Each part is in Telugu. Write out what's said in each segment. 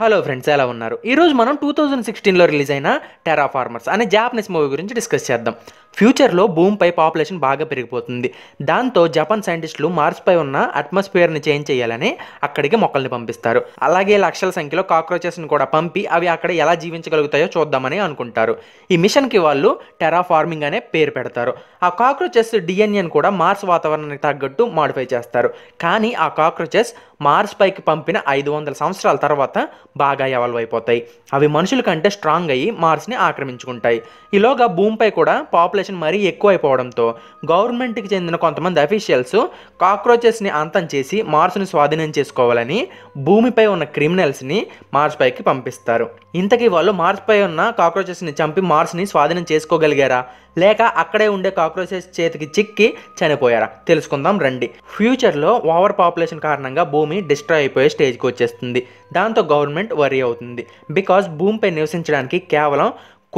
హలో ఫ్రెండ్స్ ఎలా ఉన్నారు ఈరోజు మనం టూ థౌజండ్ సిక్స్టీన్లో రిలీజ్ అయిన టెరా ఫార్మర్స్ అనే జాపనీస్ మూవీ గురించి డిస్కస్ చేద్దాం ఫ్యూచర్లో భూమిపై పాపులేషన్ బాగా పెరిగిపోతుంది దాంతో జపాన్ సైంటిస్టులు మార్స్పై ఉన్న అట్మాస్ఫియర్ని చేంజ్ చేయాలని అక్కడికి మొక్కల్ని పంపిస్తారు అలాగే లక్షల సంఖ్యలో కాక్రోచెస్ని కూడా పంపి అవి అక్కడ ఎలా జీవించగలుగుతాయో చూద్దామని అనుకుంటారు ఈ మిషన్కి వాళ్ళు టెరా ఫార్మింగ్ అనే పేరు పెడతారు ఆ కాక్రోచెస్ డిఎన్ఏని కూడా మార్స్ వాతావరణానికి తగ్గట్టు మాడిఫై చేస్తారు కానీ ఆ కాక్రోచెస్ మార్స్ పైకి పంపిన ఐదు వందల సంవత్సరాల తర్వాత బాగా ఎవల్వ్ అయిపోతాయి అవి మనుషుల కంటే స్ట్రాంగ్ అయ్యి మార్స్ని ఆక్రమించుకుంటాయి ఈలోగా భూమిపై కూడా పాపులేషన్ మరీ ఎక్కువైపోవడంతో గవర్నమెంట్కి చెందిన కొంతమంది అఫీషియల్స్ కాక్రోచెస్ని అంతం చేసి మార్స్ని స్వాధీనం చేసుకోవాలని భూమిపై ఉన్న క్రిమినల్స్ని మార్స్ పైకి పంపిస్తారు ఇంతకీ వాళ్ళు మార్స్పై ఉన్న కాక్రోచెస్ని చంపి మార్స్ని స్వాధీనం చేసుకోగలిగారా లేక అక్కడే ఉండే కాక్రోచెస్ చేతికి చిక్కి చనిపోయారా తెలుసుకుందాం రండి ఫ్యూచర్లో ఓవర్ పాపులేషన్ కారణంగా భూమి డిస్ట్రాయ్ అయిపోయే స్టేజ్కి వచ్చేస్తుంది దాంతో గవర్నమెంట్ వరీ అవుతుంది బికాస్ భూమిపై నివసించడానికి కేవలం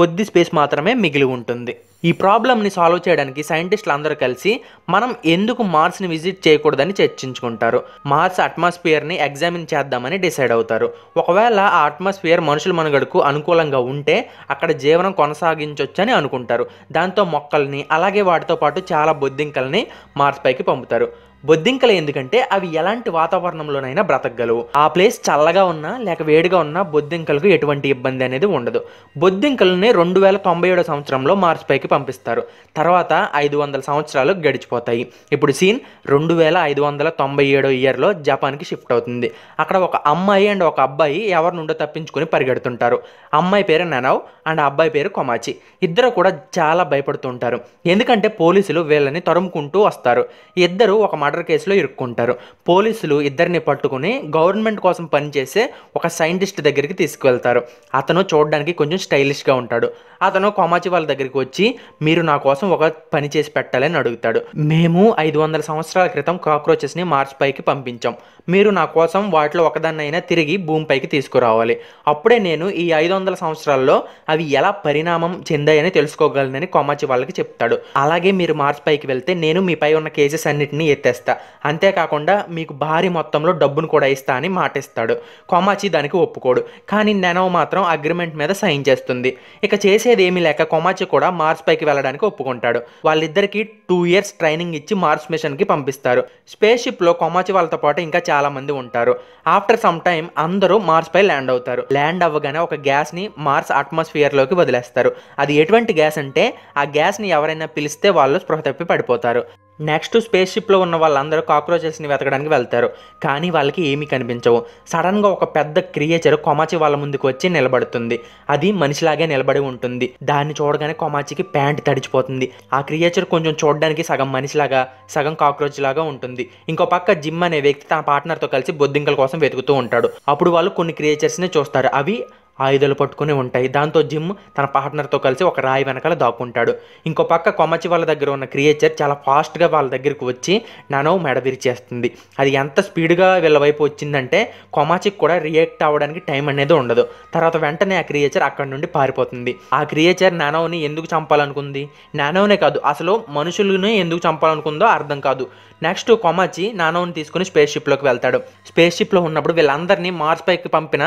కొద్ది స్పేస్ మాత్రమే మిగిలి ఉంటుంది ఈ ప్రాబ్లమ్ని సాల్వ్ చేయడానికి సైంటిస్టులు అందరూ కలిసి మనం ఎందుకు మార్స్ని విజిట్ చేయకూడదని చర్చించుకుంటారు మార్స్ అట్మాస్ఫియర్ని ఎగ్జామిన్ చేద్దామని డిసైడ్ అవుతారు ఒకవేళ ఆ అట్మాస్ఫియర్ మనుషుల మనుగడకు అనుకూలంగా ఉంటే అక్కడ జీవనం కొనసాగించవచ్చని అనుకుంటారు దాంతో మొక్కల్ని అలాగే వాటితో పాటు చాలా బొద్దింకల్ని మార్స్ పైకి పంపుతారు బొద్దింకలు ఎందుకంటే అవి ఎలాంటి వాతావరణంలోనైనా బ్రతకగలవు ఆ ప్లేస్ చల్లగా ఉన్నా లేక వేడిగా ఉన్నా బొద్దింకలకు ఎటువంటి ఇబ్బంది అనేది ఉండదు బొద్దింకలని రెండు వేల తొంభై ఏడో సంవత్సరంలో మార్స్ పైకి పంపిస్తారు తర్వాత ఐదు వందల సంవత్సరాలు గడిచిపోతాయి ఇప్పుడు సీన్ రెండు వేల ఐదు వందల తొంభై ఏడో ఇయర్లో జపాన్కి షిఫ్ట్ అవుతుంది అక్కడ ఒక అమ్మాయి అండ్ ఒక అబ్బాయి ఎవరి నుండో తప్పించుకొని పరిగెడుతుంటారు అమ్మాయి పేరు ననవ్ అండ్ అబ్బాయి పేరు కొమాచి ఇద్దరు కూడా చాలా భయపడుతుంటారు ఎందుకంటే పోలీసులు వీళ్ళని తరుముకుంటూ వస్తారు ఇద్దరు ఒక మాట మర్డర్ కేసులో ఇరుక్కుంటారు పోలీసులు ఇద్దరిని పట్టుకుని గవర్నమెంట్ కోసం పనిచేసే ఒక సైంటిస్ట్ దగ్గరికి తీసుకువెళ్తారు అతను చూడడానికి కొంచెం స్టైలిష్గా ఉంటాడు అతను కోమాచి వాళ్ళ దగ్గరికి వచ్చి మీరు నా కోసం ఒక పని చేసి పెట్టాలని అడుగుతాడు మేము ఐదు వందల సంవత్సరాల క్రితం కాక్రోచెస్ని మార్చ్ పైకి పంపించాం మీరు నా కోసం వాటిలో ఒకదాన్నైనా తిరిగి భూమిపైకి తీసుకురావాలి అప్పుడే నేను ఈ ఐదు వందల సంవత్సరాల్లో అవి ఎలా పరిణామం చెందాయని తెలుసుకోగలనని కొమాచి వాళ్ళకి చెప్తాడు అలాగే మీరు మార్స్ పైకి వెళ్తే నేను మీపై ఉన్న కేసెస్ అన్నిటిని ఎత్తేస్తా అంతేకాకుండా మీకు భారీ మొత్తంలో డబ్బును కూడా ఇస్తా అని మాటిస్తాడు కొమ్మచ్చి దానికి ఒప్పుకోడు కానీ నెనవ్ మాత్రం అగ్రిమెంట్ మీద సైన్ చేస్తుంది ఇక చేసేది ఏమీ లేక కొమాచి కూడా మార్స్ పైకి వెళ్ళడానికి ఒప్పుకుంటాడు వాళ్ళిద్దరికీ టూ ఇయర్స్ ట్రైనింగ్ ఇచ్చి మార్స్ మిషన్కి పంపిస్తారు స్పేస్ షిప్లో కొమాచి వాళ్ళతో పాటు ఇంకా చాలా మంది ఉంటారు ఆఫ్టర్ సమ్ టైం అందరూ పై ల్యాండ్ అవుతారు ల్యాండ్ అవ్వగానే ఒక గ్యాస్ని మార్స్ అట్మాస్ఫియర్ లోకి వదిలేస్తారు అది ఎటువంటి గ్యాస్ అంటే ఆ గ్యాస్ని ఎవరైనా పిలిస్తే వాళ్ళు స్పృహ తప్పి పడిపోతారు నెక్స్ట్ స్పేస్ షిప్లో ఉన్న వాళ్ళందరూ కాక్రోచెస్ని వెతకడానికి వెళ్తారు కానీ వాళ్ళకి ఏమీ కనిపించవు సడన్గా ఒక పెద్ద క్రియేచర్ కొమాచి వాళ్ళ ముందుకు వచ్చి నిలబడుతుంది అది మనిషిలాగే నిలబడి ఉంటుంది దాన్ని చూడగానే కొమాచికి ప్యాంట్ తడిచిపోతుంది ఆ క్రియేచర్ కొంచెం చూడడానికి సగం మనిషిలాగా సగం కాక్రోచ్ లాగా ఉంటుంది ఇంకో పక్క జిమ్ అనే వ్యక్తి తన పార్ట్నర్తో కలిసి బొద్దింకల కోసం వెతుకుతూ ఉంటాడు అప్పుడు వాళ్ళు కొన్ని క్రియేచర్స్ని చూస్తారు అవి ఆయుధాలు పట్టుకుని ఉంటాయి దాంతో జిమ్ తన పార్ట్నర్తో కలిసి ఒక రాయి వెనకాల దాక్కుంటాడు ఇంకో పక్క కొమ్మచి వాళ్ళ దగ్గర ఉన్న క్రియేచర్ చాలా ఫాస్ట్గా వాళ్ళ దగ్గరికి వచ్చి నానో మెడ విరిచేస్తుంది అది ఎంత స్పీడ్గా వీళ్ళ వైపు వచ్చిందంటే కొమాచికి కూడా రియాక్ట్ అవ్వడానికి టైం అనేది ఉండదు తర్వాత వెంటనే ఆ క్రియేచర్ అక్కడి నుండి పారిపోతుంది ఆ క్రియేచర్ నానోని ఎందుకు చంపాలనుకుంది నానోనే కాదు అసలు మనుషులను ఎందుకు చంపాలనుకుందో అర్థం కాదు నెక్స్ట్ కొమాచి నానోని తీసుకుని స్పేస్ షిప్లోకి వెళ్తాడు స్పేస్ షిప్లో ఉన్నప్పుడు వీళ్ళందరినీ మార్స్ పైకి పంపిన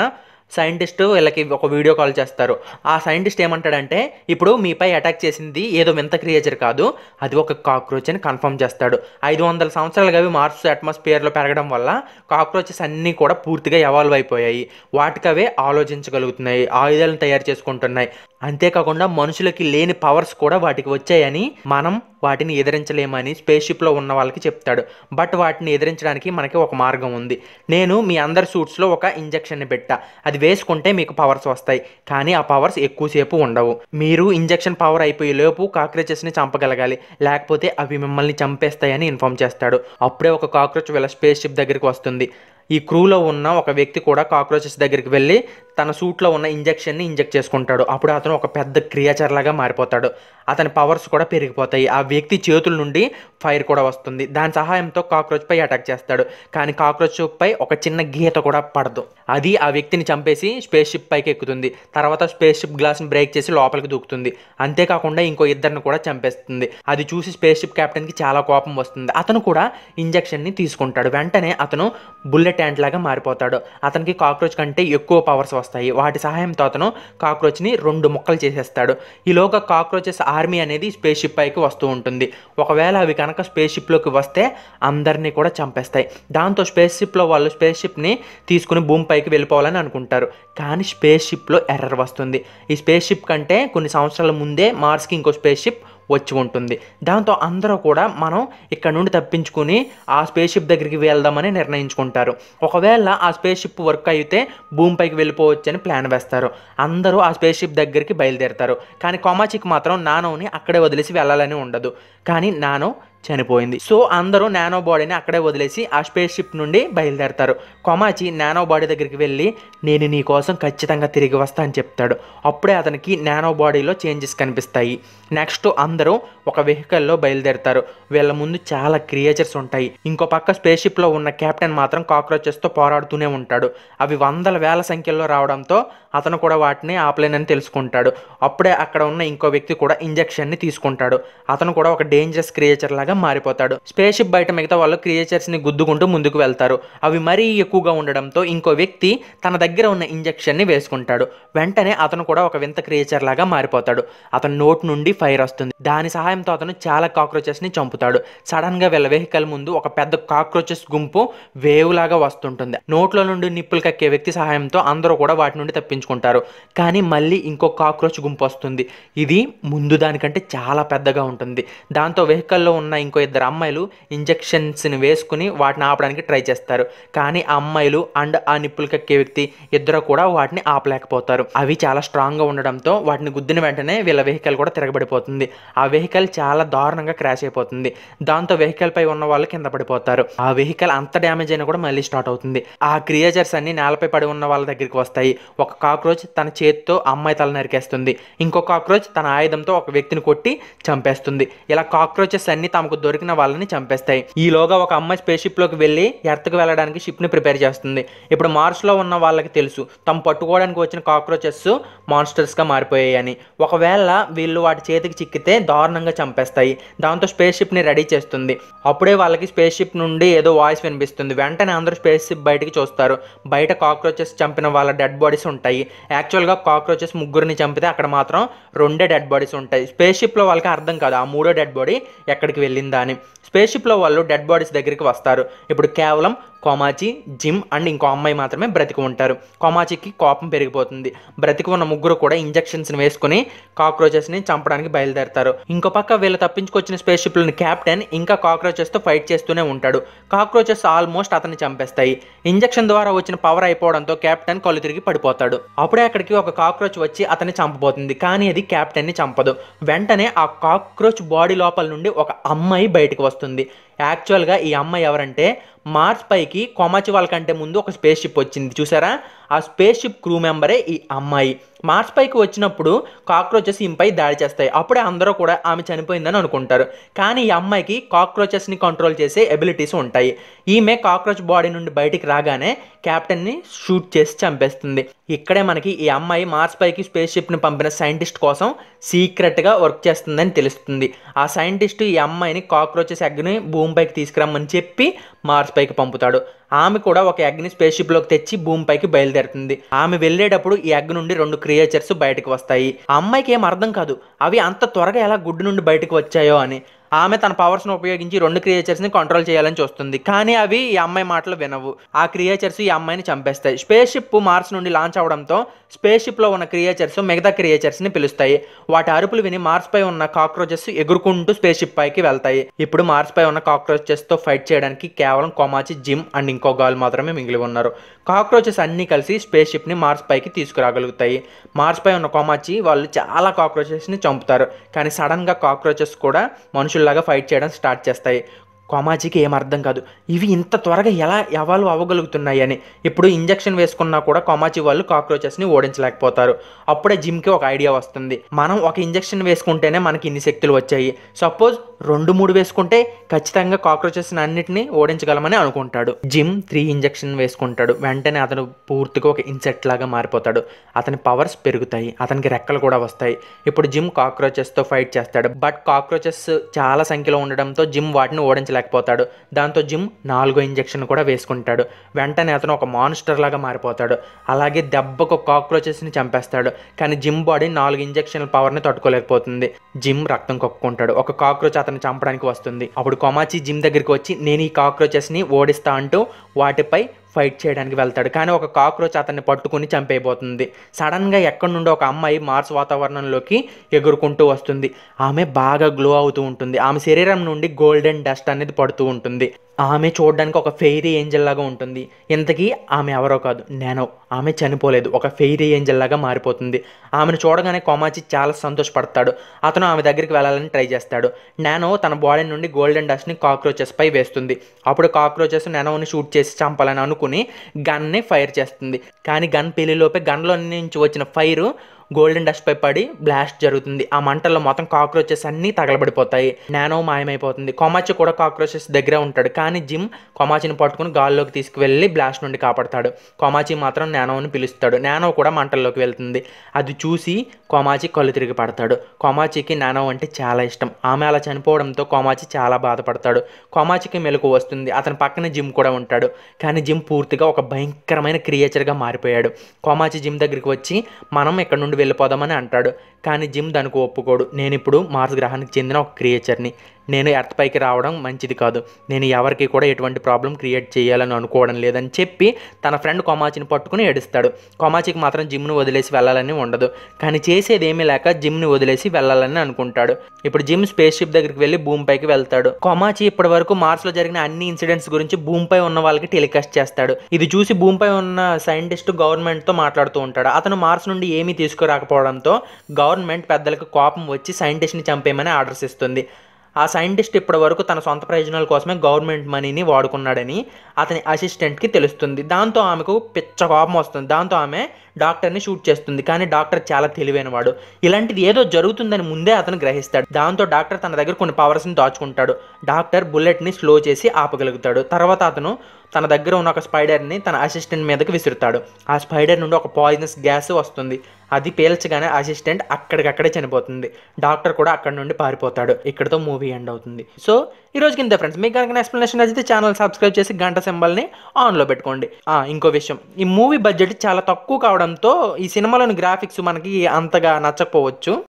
సైంటిస్ట్ వీళ్ళకి ఒక వీడియో కాల్ చేస్తారు ఆ సైంటిస్ట్ ఏమంటాడంటే ఇప్పుడు మీపై అటాక్ చేసింది ఏదో వింత క్రియేచర్ కాదు అది ఒక కాక్రోచ్ అని కన్ఫర్మ్ చేస్తాడు ఐదు వందల సంవత్సరాలుగా అవి మార్స్ అట్మాస్ఫియర్లో పెరగడం వల్ల కాక్రోచెస్ అన్నీ కూడా పూర్తిగా ఎవాల్వ్ అయిపోయాయి వాటికవే ఆలోచించగలుగుతున్నాయి ఆయుధాలను తయారు చేసుకుంటున్నాయి అంతేకాకుండా మనుషులకి లేని పవర్స్ కూడా వాటికి వచ్చాయని మనం వాటిని ఎదిరించలేమని స్పేస్ షిప్లో ఉన్న వాళ్ళకి చెప్తాడు బట్ వాటిని ఎదిరించడానికి మనకి ఒక మార్గం ఉంది నేను మీ అందరి సూట్స్లో ఒక ఇంజెక్షన్ని పెట్టా అది అది వేసుకుంటే మీకు పవర్స్ వస్తాయి కానీ ఆ పవర్స్ ఎక్కువసేపు ఉండవు మీరు ఇంజక్షన్ పవర్ అయిపోయే లోపు కాక్రోచెస్ని చంపగలగాలి లేకపోతే అవి మిమ్మల్ని చంపేస్తాయని ఇన్ఫామ్ చేస్తాడు అప్పుడే ఒక కాక్రోచ్ వీళ్ళ స్పేస్ షిప్ దగ్గరికి వస్తుంది ఈ క్రూలో ఉన్న ఒక వ్యక్తి కూడా కాక్రోచెస్ దగ్గరికి వెళ్ళి తన సూట్లో ఉన్న ఇంజెక్షన్ని ఇంజెక్ట్ చేసుకుంటాడు అప్పుడు అతను ఒక పెద్ద క్రియాచర్లాగా మారిపోతాడు అతని పవర్స్ కూడా పెరిగిపోతాయి ఆ వ్యక్తి చేతుల నుండి ఫైర్ కూడా వస్తుంది దాని సహాయంతో కాక్రోచ్పై అటాక్ చేస్తాడు కానీ కాక్రోచ్పై ఒక చిన్న గీత కూడా పడదు అది ఆ వ్యక్తిని చంపేసి స్పేస్ షిప్ పైకి ఎక్కుతుంది తర్వాత స్పేస్ షిప్ గ్లాస్ని బ్రేక్ చేసి లోపలికి దూకుతుంది అంతేకాకుండా ఇంకో ఇద్దరిని కూడా చంపేస్తుంది అది చూసి స్పేస్ షిప్ కెప్టెన్కి చాలా కోపం వస్తుంది అతను కూడా ఇంజెక్షన్ని తీసుకుంటాడు వెంటనే అతను బుల్లెట్ టింకర్ యాంట్ లాగా మారిపోతాడు అతనికి కాక్రోచ్ కంటే ఎక్కువ పవర్స్ వస్తాయి వాటి సహాయంతో అతను కాక్రోచ్ని రెండు ముక్కలు చేసేస్తాడు ఈలోగా కాక్రోచెస్ ఆర్మీ అనేది స్పేస్ షిప్ పైకి వస్తూ ఉంటుంది ఒకవేళ అవి కనుక స్పేస్ షిప్లోకి వస్తే అందరినీ కూడా చంపేస్తాయి దాంతో స్పేస్ షిప్లో వాళ్ళు స్పేస్ షిప్ని తీసుకుని భూమి పైకి వెళ్ళిపోవాలని అనుకుంటారు కానీ స్పేస్ షిప్లో ఎర్రర్ వస్తుంది ఈ స్పేస్ షిప్ కంటే కొన్ని సంవత్సరాల ముందే మార్స్కి ఇంకో స్పేస్ షిప్ వచ్చి ఉంటుంది దాంతో అందరూ కూడా మనం ఇక్కడ నుండి తప్పించుకుని ఆ స్పేస్ షిప్ దగ్గరికి వెళ్దామని నిర్ణయించుకుంటారు ఒకవేళ ఆ స్పేస్ షిప్ వర్క్ అయితే భూమిపైకి వెళ్ళిపోవచ్చు అని ప్లాన్ వేస్తారు అందరూ ఆ స్పేస్ షిప్ దగ్గరికి బయలుదేరతారు కానీ కొమాచిక్ మాత్రం నానోని అక్కడే వదిలేసి వెళ్ళాలని ఉండదు కానీ నానో చనిపోయింది సో అందరూ నానో బాడీని అక్కడే వదిలేసి ఆ స్పేస్ షిప్ నుండి బయలుదేరతారు కొమాచి నానో బాడీ దగ్గరికి వెళ్ళి నేను నీ కోసం ఖచ్చితంగా తిరిగి వస్తా అని చెప్తాడు అప్పుడే అతనికి నానో బాడీలో చేంజెస్ కనిపిస్తాయి నెక్స్ట్ అందరూ ఒక వెహికల్లో బయలుదేరతారు వీళ్ళ ముందు చాలా క్రియేచర్స్ ఉంటాయి ఇంకో పక్క స్పేస్ షిప్లో ఉన్న కెప్టెన్ మాత్రం కాక్రోచెస్తో పోరాడుతూనే ఉంటాడు అవి వందల వేల సంఖ్యలో రావడంతో అతను కూడా వాటిని ఆపలేనని తెలుసుకుంటాడు అప్పుడే అక్కడ ఉన్న ఇంకో వ్యక్తి కూడా ఇంజెక్షన్ని తీసుకుంటాడు అతను కూడా ఒక డేంజరస్ క్రియేచర్ లాగా మాత్రం మారిపోతాడు స్పేస్ షిప్ బయట మిగతా వాళ్ళు క్రియేచర్స్ని గుద్దుకుంటూ ముందుకు వెళ్తారు అవి మరీ ఎక్కువగా ఉండడంతో ఇంకో వ్యక్తి తన దగ్గర ఉన్న ని వేసుకుంటాడు వెంటనే అతను కూడా ఒక వింత క్రియేచర్ లాగా మారిపోతాడు అతను నోట్ నుండి ఫైర్ వస్తుంది దాని సహాయంతో అతను చాలా కాక్రోచెస్ని చంపుతాడు సడన్గా వీళ్ళ వెహికల్ ముందు ఒక పెద్ద కాక్రోచెస్ గుంపు వేవ్ లాగా వస్తుంటుంది నోట్లో నుండి నిప్పులు కక్కే వ్యక్తి సహాయంతో అందరూ కూడా వాటి నుండి తప్పించుకుంటారు కానీ మళ్ళీ ఇంకో కాక్రోచ్ గుంపు వస్తుంది ఇది ముందు దానికంటే చాలా పెద్దగా ఉంటుంది దాంతో వెహికల్లో ఉన్న ఉన్న ఇంకో ఇద్దరు అమ్మాయిలు ఇంజెక్షన్స్ని వేసుకుని వాటిని ఆపడానికి ట్రై చేస్తారు కానీ ఆ అమ్మాయిలు అండ్ ఆ నిప్పులు కక్కే వ్యక్తి ఇద్దరు కూడా వాటిని ఆపలేకపోతారు అవి చాలా స్ట్రాంగ్గా ఉండడంతో వాటిని గుద్దిన వెంటనే వీళ్ళ వెహికల్ కూడా తిరగబడిపోతుంది ఆ వెహికల్ చాలా దారుణంగా క్రాష్ అయిపోతుంది దాంతో వెహికల్ పై ఉన్న వాళ్ళు కింద పడిపోతారు ఆ వెహికల్ అంత డ్యామేజ్ అయినా కూడా మళ్ళీ స్టార్ట్ అవుతుంది ఆ క్రియేచర్స్ అన్ని నేలపై పడి ఉన్న వాళ్ళ దగ్గరికి వస్తాయి ఒక కాక్రోచ్ తన చేతితో అమ్మాయి తల నరికేస్తుంది ఇంకో కాక్రోచ్ తన ఆయుధంతో ఒక వ్యక్తిని కొట్టి చంపేస్తుంది ఇలా కాక్రోచెస్ అన్ని తమ తమకు దొరికిన వాళ్ళని చంపేస్తాయి ఈలోగా ఒక అమ్మాయి స్పేస్ లోకి వెళ్ళి ఎర్త్కి వెళ్ళడానికి షిప్ ని ప్రిపేర్ చేస్తుంది ఇప్పుడు లో ఉన్న వాళ్ళకి తెలుసు తమ పట్టుకోవడానికి వచ్చిన కాక్రోచెస్ మారిపోయాయి మారిపోయాయని ఒకవేళ వీళ్ళు వాటి చేతికి చిక్కితే దారుణంగా చంపేస్తాయి దాంతో స్పేస్ ని రెడీ చేస్తుంది అప్పుడే వాళ్ళకి స్పేస్ షిప్ నుండి ఏదో వాయిస్ వినిపిస్తుంది వెంటనే అందరూ స్పేస్ షిప్ బయటకి చూస్తారు బయట కాక్రోచెస్ చంపిన వాళ్ళ డెడ్ బాడీస్ ఉంటాయి యాక్చువల్గా కాక్రోచెస్ ముగ్గురిని చంపితే అక్కడ మాత్రం రెండే డెడ్ బాడీస్ ఉంటాయి స్పేస్ లో వాళ్ళకి అర్థం కాదు ఆ మూడో డెడ్ బాడీ ఎక్కడికి వెళ్ళి వెళ్ళిందా అని స్పేస్ షిప్లో వాళ్ళు డెడ్ బాడీస్ దగ్గరికి వస్తారు ఇప్పుడు కేవలం కోమాచి జిమ్ అండ్ ఇంకో అమ్మాయి మాత్రమే బ్రతికి ఉంటారు కోమాచికి కోపం పెరిగిపోతుంది బ్రతికి ఉన్న ముగ్గురు కూడా ఇంజక్షన్స్ని వేసుకుని కాక్రోచెస్ని చంపడానికి బయలుదేరతారు ఇంకో పక్క వీళ్ళు తప్పించుకొచ్చిన స్పేస్ షిప్లోని క్యాప్టెన్ ఇంకా కాక్రోచెస్తో ఫైట్ చేస్తూనే ఉంటాడు కాక్రోచెస్ ఆల్మోస్ట్ అతన్ని చంపేస్తాయి ఇంజక్షన్ ద్వారా వచ్చిన పవర్ అయిపోవడంతో క్యాప్టెన్ కళ్ళు తిరిగి పడిపోతాడు అప్పుడే అక్కడికి ఒక కాక్రోచ్ వచ్చి అతన్ని చంపబోతుంది కానీ అది క్యాప్టెన్ని చంపదు వెంటనే ఆ కాక్రోచ్ బాడీ లోపల నుండి ఒక అమ్మాయి బయటకు వస్తుంది యాక్చువల్గా ఈ అమ్మాయి ఎవరంటే మార్చ్ పైకి కొమాచి వాళ్ళ కంటే ముందు ఒక స్పేస్ షిప్ వచ్చింది చూసారా ఆ స్పేస్ షిప్ క్రూ మెంబరే ఈ అమ్మాయి మార్స్ పైకి వచ్చినప్పుడు కాక్రోచెస్ ఇంపై దాడి చేస్తాయి అప్పుడే అందరూ కూడా ఆమె చనిపోయిందని అనుకుంటారు కానీ ఈ అమ్మాయికి కాక్రోచెస్ని కంట్రోల్ చేసే ఎబిలిటీస్ ఉంటాయి ఈమె కాక్రోచ్ బాడీ నుండి బయటికి రాగానే క్యాప్టెన్ని షూట్ చేసి చంపేస్తుంది ఇక్కడే మనకి ఈ అమ్మాయి మార్స్ పైకి స్పేస్ షిప్ని పంపిన సైంటిస్ట్ కోసం సీక్రెట్గా వర్క్ చేస్తుందని తెలుస్తుంది ఆ సైంటిస్ట్ ఈ అమ్మాయిని కాక్రోచెస్ ఎగ్ని భూమిపైకి తీసుకురమ్మని చెప్పి మార్స్ పైకి పంపుతాడు ఆమె కూడా ఒక ఎగ్ని స్పేస్ షిప్లోకి తెచ్చి భూమిపైకి బయలుదేరుతుంది ఆమె వెళ్ళేటప్పుడు ఈ ఎగ్ నుండి రెండు క్రియేచర్స్ బయటకు వస్తాయి ఆ అమ్మాయికి ఏం అర్థం కాదు అవి అంత త్వరగా ఎలా గుడ్డు నుండి బయటకు వచ్చాయో అని ఆమె తన పవర్స్ను ఉపయోగించి రెండు క్రియేచర్స్ని కంట్రోల్ చేయాలని చూస్తుంది కానీ అవి ఈ అమ్మాయి మాటలు వినవు ఆ క్రియేచర్స్ ఈ అమ్మాయిని చంపేస్తాయి స్పేస్ షిప్ మార్స్ నుండి లాంచ్ అవడంతో స్పేస్ షిప్లో ఉన్న క్రియేచర్స్ మిగతా క్రియేచర్స్ని పిలుస్తాయి వాటి అరుపులు విని మార్స్ పై ఉన్న కాక్రోచెస్ ఎగురుకుంటూ స్పేస్ షిప్ పైకి వెళ్తాయి ఇప్పుడు మార్స్ పై ఉన్న కాక్రోచెస్తో ఫైట్ చేయడానికి కేవలం కొమాచి జిమ్ అండ్ ఇంకో గాల్ మాత్రమే మిగిలి ఉన్నారు కాక్రోచెస్ అన్నీ కలిసి స్పేస్ షిప్ని మార్స్ పైకి తీసుకురాగలుగుతాయి మార్స్ పై ఉన్న కొమాచి వాళ్ళు చాలా కాక్రోచెస్ని చంపుతారు కానీ సడన్గా కాక్రోచెస్ కూడా మనుషులు మనుషుల్లాగా ఫైట్ చేయడం స్టార్ట్ చేస్తాయి కోమాజీకి ఏం అర్థం కాదు ఇవి ఇంత త్వరగా ఎలా ఎవాల్వ్ అవ్వగలుగుతున్నాయి అని ఇప్పుడు ఇంజెక్షన్ వేసుకున్నా కూడా కోమాజీ వాళ్ళు కాక్రోచెస్ని ఓడించలేకపోతారు అప్పుడే జిమ్కి ఒక ఐడియా వస్తుంది మనం ఒక ఇంజెక్షన్ వేసుకుంటేనే మనకి ఇన్ని శక్తులు వచ్చాయి సపోజ్ రెండు మూడు వేసుకుంటే ఖచ్చితంగా కాక్రోచెస్ అన్నిటినీ ఓడించగలమని అనుకుంటాడు జిమ్ త్రీ ఇంజెక్షన్ వేసుకుంటాడు వెంటనే అతను పూర్తిగా ఒక ఇన్సెక్ట్ లాగా మారిపోతాడు అతని పవర్స్ పెరుగుతాయి అతనికి రెక్కలు కూడా వస్తాయి ఇప్పుడు జిమ్ కాక్రోచెస్తో ఫైట్ చేస్తాడు బట్ కాక్రోచెస్ చాలా సంఖ్యలో ఉండడంతో జిమ్ వాటిని ఓడించలే భరించలేకపోతాడు దాంతో జిమ్ నాలుగో ఇంజెక్షన్ కూడా వేసుకుంటాడు వెంటనే అతను ఒక మాన్స్టర్ లాగా మారిపోతాడు అలాగే దెబ్బకు కాక్రోచెస్ని చంపేస్తాడు కానీ జిమ్ బాడీ నాలుగు ఇంజెక్షన్ల పవర్ని తట్టుకోలేకపోతుంది జిమ్ రక్తం కొక్కుంటాడు ఒక కాక్రోచ్ అతను చంపడానికి వస్తుంది అప్పుడు కొమాచి జిమ్ దగ్గరికి వచ్చి నేను ఈ కాక్రోచెస్ని ఓడిస్తా అంటూ వాటిపై ఫైట్ చేయడానికి వెళ్తాడు కానీ ఒక కాక్రోచ్ అతన్ని పట్టుకుని చంపేయబోతుంది సడన్గా ఎక్కడి నుండి ఒక అమ్మాయి మార్స్ వాతావరణంలోకి ఎగురుకుంటూ వస్తుంది ఆమె బాగా గ్లో అవుతూ ఉంటుంది ఆమె శరీరం నుండి గోల్డెన్ డస్ట్ అనేది పడుతూ ఉంటుంది ఆమె చూడడానికి ఒక ఫెయిరీ ఏంజల్ లాగా ఉంటుంది ఇంతకీ ఆమె ఎవరో కాదు నేను ఆమె చనిపోలేదు ఒక ఫెయిరీ ఏంజల్ లాగా మారిపోతుంది ఆమెను చూడగానే కోమాచి చాలా సంతోషపడతాడు అతను ఆమె దగ్గరికి వెళ్ళాలని ట్రై చేస్తాడు నేను తన బాడీ నుండి గోల్డెన్ డస్ట్ని కాక్రోచెస్ పై వేస్తుంది అప్పుడు కాక్రోచెస్ నెనోని షూట్ చేసి చంపాలని అనుకుంటుంది అనుకుని గన్ని ఫైర్ చేస్తుంది కానీ గన్ పేలిలోపే గన్లో నుంచి వచ్చిన ఫైరు గోల్డెన్ డస్ట్ పై పడి బ్లాస్ట్ జరుగుతుంది ఆ మంటల్లో మొత్తం కాక్రోచెస్ అన్నీ తగలబడిపోతాయి నానో మాయమైపోతుంది కొమాచి కూడా కాక్రోచెస్ దగ్గర ఉంటాడు కానీ జిమ్ కొమాచిని పట్టుకుని గాల్లోకి తీసుకువెళ్ళి బ్లాస్ట్ నుండి కాపాడతాడు కొమాచి మాత్రం నానోని పిలుస్తాడు నానో కూడా మంటల్లోకి వెళ్తుంది అది చూసి కొమాచి కళ్ళు తిరిగి పడతాడు కొమాచికి నానో అంటే చాలా ఇష్టం ఆమె అలా చనిపోవడంతో కొమాచి చాలా బాధపడతాడు కొమాచికి మెలకు వస్తుంది అతని పక్కన జిమ్ కూడా ఉంటాడు కానీ జిమ్ పూర్తిగా ఒక భయంకరమైన క్రియేచర్గా మారిపోయాడు కొమాచి జిమ్ దగ్గరికి వచ్చి మనం ఇక్కడ నుండి నుండి వెళ్ళిపోదామని అంటాడు కానీ జిమ్ దానికి ఒప్పుకోడు నేను ఇప్పుడు మార్స్ గ్రహానికి చెందిన ఒక క్రియేచర్ని నేను ఎర్త్ పైకి రావడం మంచిది కాదు నేను ఎవరికి కూడా ఎటువంటి ప్రాబ్లం క్రియేట్ చేయాలని అనుకోవడం లేదని చెప్పి తన ఫ్రెండ్ కొమాచిని పట్టుకుని ఏడుస్తాడు కొమాచికి మాత్రం జిమ్ను వదిలేసి వెళ్ళాలని ఉండదు కానీ చేసేది ఏమీ లేక జిమ్ని వదిలేసి వెళ్ళాలని అనుకుంటాడు ఇప్పుడు జిమ్ స్పేస్ షిప్ దగ్గరికి వెళ్ళి భూమి పైకి వెళ్తాడు కొమాచి ఇప్పటి వరకు మార్స్లో జరిగిన అన్ని ఇన్సిడెంట్స్ గురించి భూమిపై ఉన్న వాళ్ళకి టెలికాస్ట్ చేస్తాడు ఇది చూసి భూమిపై ఉన్న సైంటిస్ట్ గవర్నమెంట్తో మాట్లాడుతూ ఉంటాడు అతను మార్స్ నుండి ఏమీ తీసుకు తీసుకురాకపోవడంతో గవర్నమెంట్ పెద్దలకు కోపం వచ్చి సైంటిస్ట్ని చంపేయమని ఆర్డర్స్ ఇస్తుంది ఆ సైంటిస్ట్ ఇప్పటి వరకు తన సొంత ప్రయోజనాల కోసమే గవర్నమెంట్ మనీని వాడుకున్నాడని అతని అసిస్టెంట్కి తెలుస్తుంది దాంతో ఆమెకు పిచ్చ కోపం వస్తుంది దాంతో ఆమె డాక్టర్ని షూట్ చేస్తుంది కానీ డాక్టర్ చాలా తెలివైనవాడు ఇలాంటిది ఏదో జరుగుతుందని ముందే అతను గ్రహిస్తాడు దాంతో డాక్టర్ తన దగ్గర కొన్ని పవర్స్ని దాచుకుంటాడు డాక్టర్ బుల్లెట్ని స్లో చేసి ఆపగలుగుతాడు తర్వాత అతను తన దగ్గర ఉన్న ఒక స్పైడర్ని తన అసిస్టెంట్ మీదకి విసురుతాడు ఆ స్పైడర్ నుండి ఒక పాయిజనస్ గ్యాస్ వస్తుంది అది పేల్చగానే అసిస్టెంట్ అక్కడికక్కడే చనిపోతుంది డాక్టర్ కూడా అక్కడ నుండి పారిపోతాడు ఇక్కడతో మూవీ ఎండ్ అవుతుంది సో ఈ రోజుకి ఇంత ఫ్రెండ్స్ మీకు కనుక ఎక్స్ప్లెనేషన్ నచ్చితే ఛానల్ సబ్స్క్రైబ్ చేసి గంట సింబల్ని ఆన్లో పెట్టుకోండి ఇంకో విషయం ఈ మూవీ బడ్జెట్ చాలా తక్కువ కావడం రావడంతో ఈ సినిమాలోని గ్రాఫిక్స్ మనకి అంతగా నచ్చకపోవచ్చు